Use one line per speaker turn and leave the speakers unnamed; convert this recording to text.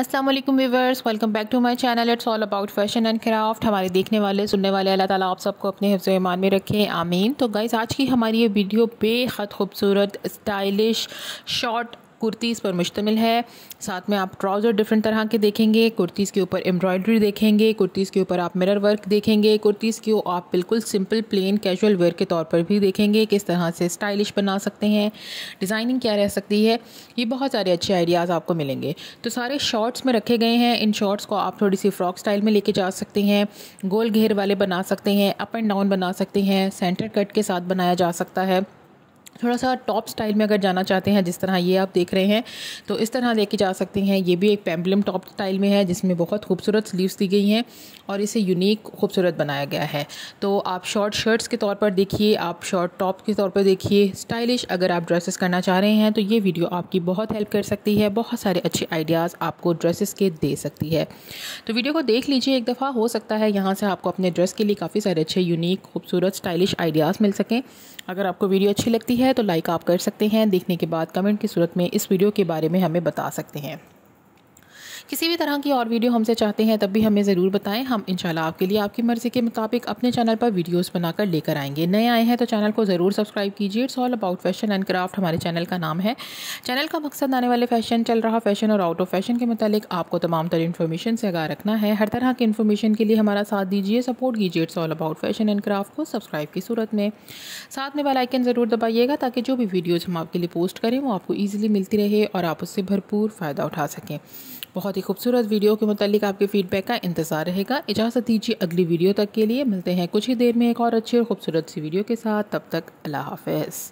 अस्सलाम वालेकुम welcome back to my channel it's all about fashion and craft हमारे देखने वाले सुनने वाले अल्लाह ताला आप सबको अपने हिफ्ज ईमान में रखें आमीन तो गाइज़ आज की हमारी ये वीडियो बेहद खूबसूरत स्टाइलिश शॉर्ट कुर्तीस पर मुश्तमिल है साथ में आप ट्राउज़र डिफरेंट तरह के देखेंगे कुर्तीज़ के ऊपर एम्ब्रॉयडरी देखेंगे कुर्तीज़ के ऊपर आप मिरर वर्क देखेंगे कुर्तीज़ को आप बिल्कुल सिंपल प्लेन कैजुअल वेयर के तौर पर भी देखेंगे किस तरह से स्टाइलिश बना सकते हैं डिज़ाइनिंग क्या रह सकती है ये बहुत सारे अच्छे आइडियाज़ आपको मिलेंगे तो सारे शॉर्ट्स में रखे गए हैं इन शॉर्ट्स को आप थोड़ी सी फ्रॉक स्टाइल में लेके जा सकते हैं गोल घेर वाले बना सकते हैं अप एंड डाउन बना सकते हैं सेंटर कट के साथ बनाया जा सकता है थोड़ा सा टॉप स्टाइल में अगर जाना चाहते हैं जिस तरह ये आप देख रहे हैं तो इस तरह लेके जा सकते हैं ये भी एक पेम्बलम टॉप स्टाइल में है जिसमें बहुत खूबसूरत स्लीव्स दी गई हैं और इसे यूनिक खूबसूरत बनाया गया है तो आप शॉर्ट शर्ट्स के तौर पर देखिए आप शॉर्ट टॉप के तौर पर देखिए स्टाइलिश अगर आप ड्रेसेस करना चाह रहे हैं तो ये वीडियो आपकी बहुत हेल्प कर सकती है बहुत सारे अच्छे आइडियाज़ आपको ड्रेसेस के दे सकती है तो वीडियो को देख लीजिए एक दफ़ा हो सकता है यहाँ से आपको अपने ड्रेस के लिए काफ़ी सारे अच्छे यूनिक खूबसूरत स्टाइलिश आइडियाज़ मिल सकें अगर आपको वीडियो अच्छी लगती है है तो लाइक आप कर सकते हैं देखने के बाद कमेंट की सूरत में इस वीडियो के बारे में हमें बता सकते हैं किसी भी तरह की और वीडियो हमसे चाहते हैं तब भी हमें ज़रूर बताएं हम इंशाल्लाह आपके लिए आपकी मर्ज़ी के मुताबिक अपने चैनल पर वीडियोस बनाकर लेकर आएंगे नए आए हैं तो चैनल को ज़रूर सब्सक्राइब कीजिए it's all about fashion and craft हमारे चैनल का नाम है चैनल का मकसद आने वाले फैशन चल रहा फैशन और आउट ऑफ फैशन के मतलब आपको तमाम तर इन्फॉर्मेशन से आगा रखना है हर तरह की इन्फॉर्मेशन के लिए हमारा साथ दीजिए सपोर्ट कीजिए it's all about fashion and craft को सब्सक्राइब की सूरत में साथ में बेलाइकन ज़रूर दबाइएगा ताकि जो भी वीडियोज़ हम आपके लिए पोस्ट करें वो आपको ईजिली मिलती रहे और आप उससे भरपूर फ़ायदा उठा सकें बहुत बहुत ही खूबसूरत वीडियो के मतलब आपके फीडबैक का इंतज़ार रहेगा इजाज़त दीजिए अगली वीडियो तक के लिए मिलते हैं कुछ ही देर में एक और अच्छी और खूबसूरत सी वीडियो के साथ तब तक अल्लाह हाफिज़